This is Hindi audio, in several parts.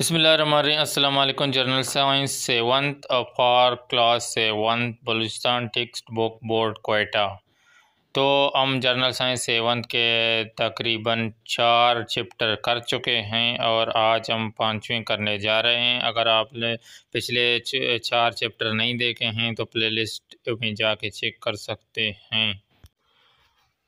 बसमिल जर्नल साइंस सेवन्थ अफार class seventh Balochistan text book board Quetta तो हम जर्नल साइंस सेवन्थ के तकरीबन चार चैप्टर कर चुके हैं और आज हम पाँचवें करने जा रहे हैं अगर आपने पिछले चार चैप्टर नहीं देखे हैं तो प्लेलिस्ट में जाके चेक कर सकते हैं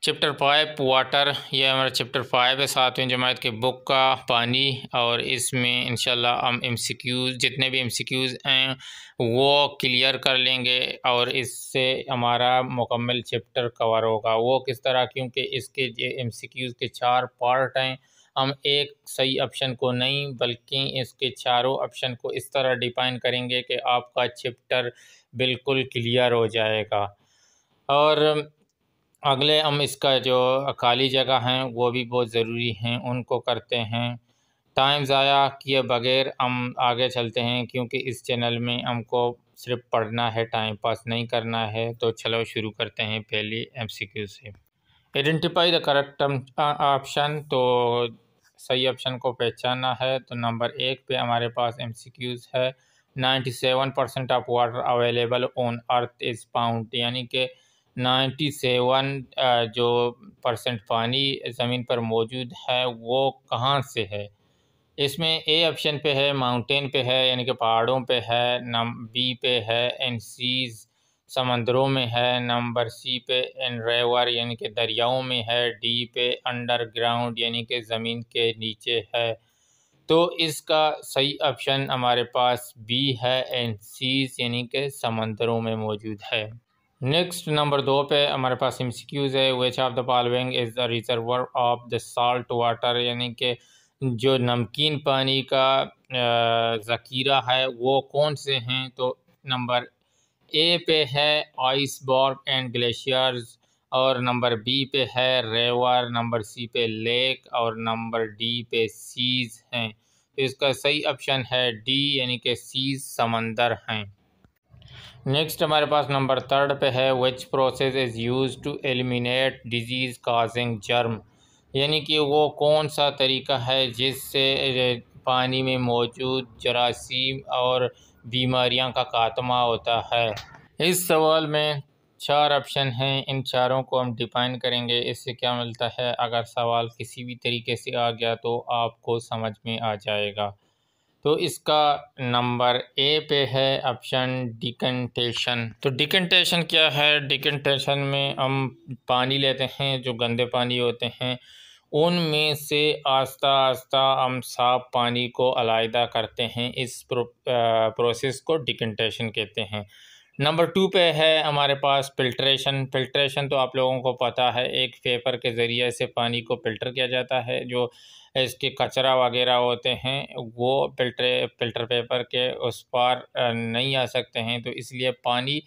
चैप्टर फाइव वाटर यह हमारा चैप्टर फाइव है सातवें जमात के बुक का पानी और इसमें इनशाला हम एम सी क्यूज़ जितने भी एम सी क्यूज़ हैं वो क्लियर कर लेंगे और इससे हमारा मुकम्मल चैप्टर कवर होगा वो किस तरह क्योंकि इसके एम सी क्यूज़ के चार पार्ट हैं हम एक सही ऑप्शन को नहीं बल्कि इसके चारों ऑप्शन को इस तरह डिफाइन करेंगे कि आपका चैप्टर बिल्कुल क्लियर हो जाएगा और अगले हम इसका जो खाली जगह हैं वो भी बहुत ज़रूरी हैं उनको करते हैं टाइम ज़ाया किए बगैर हम आगे चलते हैं क्योंकि इस चैनल में हमको सिर्फ पढ़ना है टाइम पास नहीं करना है तो चलो शुरू करते हैं पहली एमसीक्यू से आइडेंटिफाई द करेक्ट ऑप्शन तो सही ऑप्शन को पहचानना है तो नंबर एक पे हमारे पास एम सी क्यूज़ है ninety seven percent of water available on earth is found यानी कि नाइन्टी सेवन जो परसेंट पानी ज़मीन पर मौजूद है वो कहाँ से है इसमें ए ऑप्शन पे है माउंटेन पे है यानी कि पहाड़ों पे है नम बी पे है एन सीज़ समंदरों में है नंबर सी पे एन रेवर यानी कि दरियाओं में है डी पे अंडरग्राउंड यानी कि ज़मीन के नीचे है तो इसका सही ऑप्शन हमारे पास बी है एन सीज यानी कि समंदरों में मौजूद है नेक्स्ट नंबर दो पे हमारे पास एम सी क्यूज़ है which of the following is the reservoir of the salt water यानी कि जो नमकीन पानी का ज़खीरा है वो कौन से हैं तो नंबर ए पे है आइसबॉर्ग एंड ग्लेशियर्स और नंबर बी पे है रेवर नंबर सी पे लेक और नंबर डी पे सीज़ हैं तो इसका सही ऑप्शन है डी यानी कि सीज़ समंदर हैं नेक्स्ट हमारे पास नंबर थर्ड पे है which process is use to eliminate disease causing germ यानी कि वो कौन सा तरीका है जिससे पानी में मौजूद जरासीम और बीमारियां का खात्मा होता है इस सवाल में चार ऑप्शन हैं इन चारों को हम डिफाइन करेंगे इससे क्या मिलता है अगर सवाल किसी भी तरीके से आ गया तो आपको समझ में आ जाएगा तो इसका नंबर ए पे है ऑप्शन डिकन्टेशन तो डिकेंटेशन क्या है डिकेंटेशन में हम पानी लेते हैं जो गंदे पानी होते हैं उनमें से आस्ता आस्ता हम साफ पानी को अलायदा करते हैं इस प्रो, आ, प्रोसेस को डिकन्टेशन कहते हैं नंबर टू पे है हमारे पास फिल्ट्रेशन फिल्ट्रेशन तो आप लोगों को पता है एक पेपर के ज़रिए से पानी को फिल्टर किया जाता है जो इसके कचरा वगैरह होते हैं वो फिल्टर फिल्टर पेपर के उस पार नहीं आ सकते हैं तो इसलिए पानी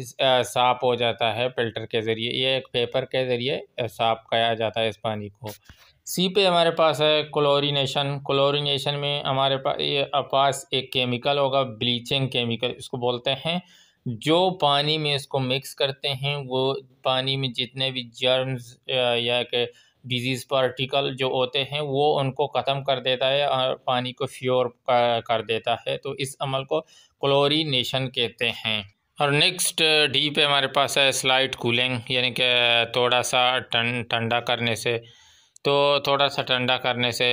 साफ़ हो जाता है फिल्टर के ज़रिए ये एक पेपर के ज़रिए साफ़ किया जाता है इस पानी को सी पे हमारे पास है क्लोरीनेशन क्लोरीनेशन में हमारे पास ये पास एक केमिकल होगा ब्लीचिंग केमिकल इसको बोलते हैं जो पानी में इसको मिक्स करते हैं वो पानी में जितने भी जर्म्स या कि डिजीज़ पार्टिकल जो होते हैं वो उनको ख़त्म कर देता है और पानी को फ्योर कर देता है तो इस अमल को क्लोरीनेशन कहते हैं और नेक्स्ट डी पे हमारे पास है स्लाइट कूलिंग यानी कि थोड़ा सा ठंडा करने से तो थोड़ा सा ठंडा करने से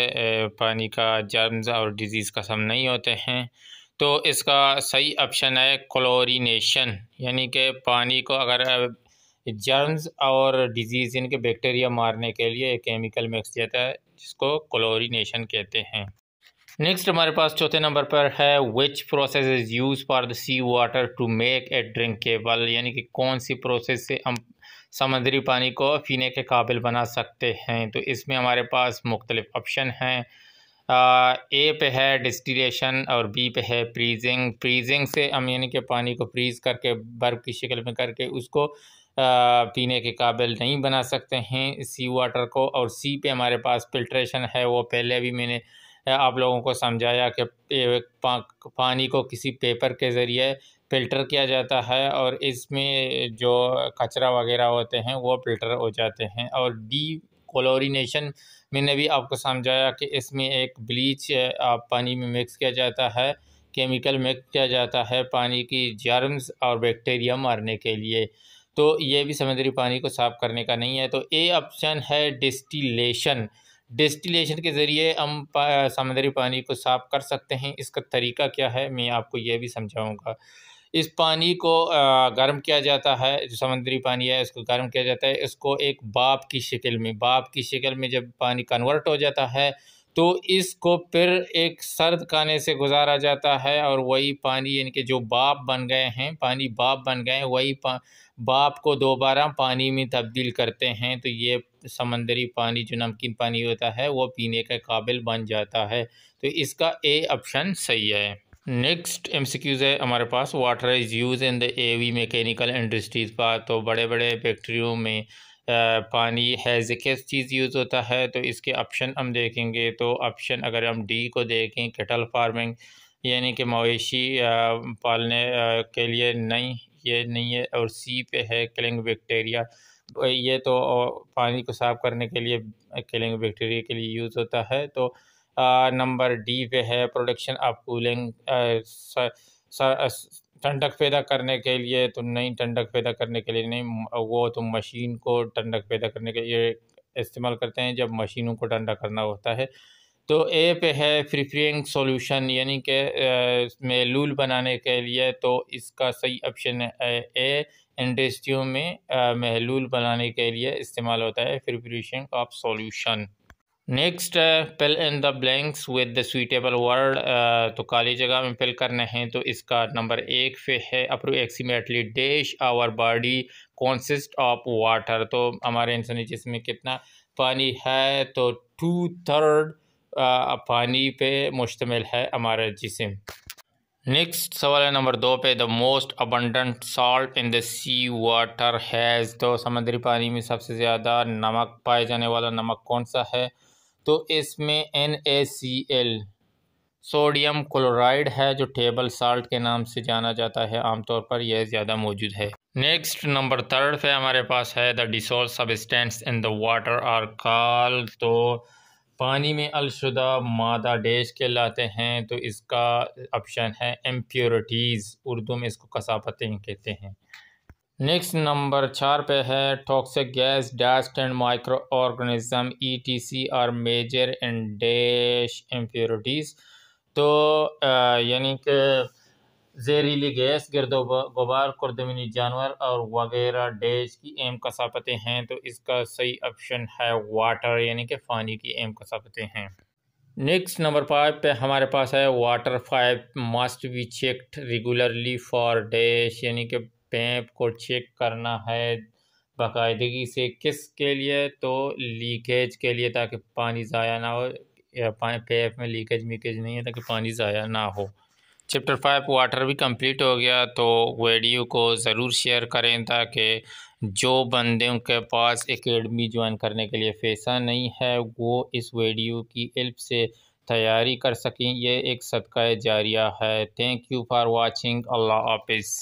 पानी का जर्म्स और डिजीज़ कसम नहीं होते हैं तो इसका सही ऑप्शन है क्लोरीनेशन यानी कि पानी को अगर जर्म्स और डिजीज़ इनके बैक्टीरिया मारने के लिए एक केमिकल मिक्स जाता है जिसको क्लोरीनेशन कहते हैं नेक्स्ट हमारे पास चौथे नंबर पर है which process is use for the sea water to make a drinkable यानी कि कौन सी प्रोसेस से हम समुद्री पानी को पीने के काबिल बना सकते हैं तो इसमें हमारे पास मुख्तलिफ़ ऑप्शन हैं ए पे है डिस्टिलेशन और बी पे है फ्रीजिंग फ्रीजिंग से हम यानी कि पानी को फ्रीज़ करके बर्फ़ की शक्ल में करके उसको आ, पीने के काबिल नहीं बना सकते हैं सी वाटर को और सी पे हमारे पास फिल्ट्रेशन है वो पहले भी मैंने आप लोगों को समझाया कि पानी को किसी पेपर के ज़रिए फ़िल्टर किया जाता है और इसमें जो कचरा वगैरह होते हैं वो फ़िल्टर हो जाते हैं और डी क्लोरीनेशन मैंने भी आपको समझाया कि इसमें एक ब्लीच आप पानी में मिक्स किया जाता है केमिकल मिक्स किया जाता है पानी की जर्म्स और बैक्टीरिया मारने के लिए तो ये भी समुद्री पानी को साफ़ करने का नहीं है तो ए ऑप्शन है डिस्टिलेशन डिस्टिलेशन के ज़रिए हम समुद्री पानी को साफ़ कर सकते हैं इसका तरीका क्या है मैं आपको यह भी समझाऊँगा इस पानी को गर्म किया जाता है जो समंदरी पानी है इसको गर्म किया जाता है इसको एक बाप की शक्ल में बाप की शक्ल में जब पानी कन्वर्ट हो जाता है तो इसको फिर एक सर्द खाने से गुजारा जाता है और वही पानी इनके जो बाप बन गए हैं पानी बाप बन गए हैं वही पा, बाप को दोबारा पानी में तब्दील करते हैं तो ये समंदरी पानी जो नमकीन पानी होता है वो पीने के काबिल बन जाता है तो इसका ए ऑप्शन सही है नेक्स्ट एमसीक्यूज है हमारे पास water is use in the heavy mechanical industries पर तो बड़े बड़े फैक्ट्रियों में पानी हैज़ किस चीज़ यूज़ होता है तो इसके ऑप्शन हम देखेंगे तो ऑप्शन अगर हम डी को देखें केटल फार्मिंग यानी कि मवेशी पालने के लिए नहीं ये नहीं है और सी पे है किलिंग बैक्टीरिया ये तो पानी को साफ़ करने के लिए किलिंग बैक्टीरिया के लिए यूज़ होता है तो नंबर डी पे है प्रोडक्शन ऑफ कूलिंग ठंडक पैदा करने के लिए तो नहीं ठंडक पैदा करने के लिए नहीं वो तो मशीन को ठंडक पैदा करने के लिए इस्तेमाल करते हैं जब मशीनों को ठंडा करना होता है तो ए पे है प्रिफरिंग सॉल्यूशन यानी कि इसमें लूल बनाने के लिए तो इसका सही ऑप्शन है ए इंडस्ट्रियों में महलूल बनाने के लिए इस्तेमाल होता है preparation of solution next fill in the blanks with the suitable word तो काली जगह में फिल करना है तो इसका नंबर एक पे है approximately dash our body consist of water तो हमारे इंसानी जिसमें कितना पानी है तो टू थर्ड uh, पानी पे मुश्तमिल है हमारा जिसम नेक्स्ट सवाल है नंबर दो पे the most abundant salt in the sea water has तो समुद्री पानी में सबसे ज़्यादा नमक पाए जाने वाला नमक कौन सा है तो इसमें एन सोडियम क्लोराइड है जो टेबल साल्ट के नाम से जाना जाता है आमतौर पर यह ज़्यादा मौजूद है नेक्स्ट नंबर थर्ड पे हमारे पास है the dissolve substance in the water are called तो पानी में अलशुदा मादा के कहलाते हैं तो इसका ऑप्शन है एम्प्योरिटीज़ उर्दू में इसको कसापतें कहते हैं नेक्स्ट नंबर चार पे है toxic gas dust and micro organism E T C are major and dash impurities तो यानी कि जहरीली गैस गर्दो गुबार खुरदमिनी जानवर और वगैरह डैश की एम कसापतें हैं तो इसका सही ऑप्शन है वाटर यानी कि पानी की एम कसापतें हैं नेक्स्ट नंबर फाइव पे हमारे पास है water five must be checked regularly for dash यानी कि सकते हैं को चेक करना है बाकायदगी से किस के लिए तो लीकेज के लिए ताकि पानी ज़ाया ना हो या पानी पैप में लीकेज मीकेज नहीं है ताकि पानी ज़ाया ना हो चैप्टर फाइव वाटर भी कंप्लीट हो गया तो वीडियो को ज़रूर शेयर करें ताकि जो बंदे के पास एकेडमी ज्वाइन करने के लिए फैसा नहीं है वो इस वीडियो की हेल्प से तैयारी कर सकें ये एक सदका जारिया है थैंक यू फॉर वाचिंग अल्लाह हाफिज़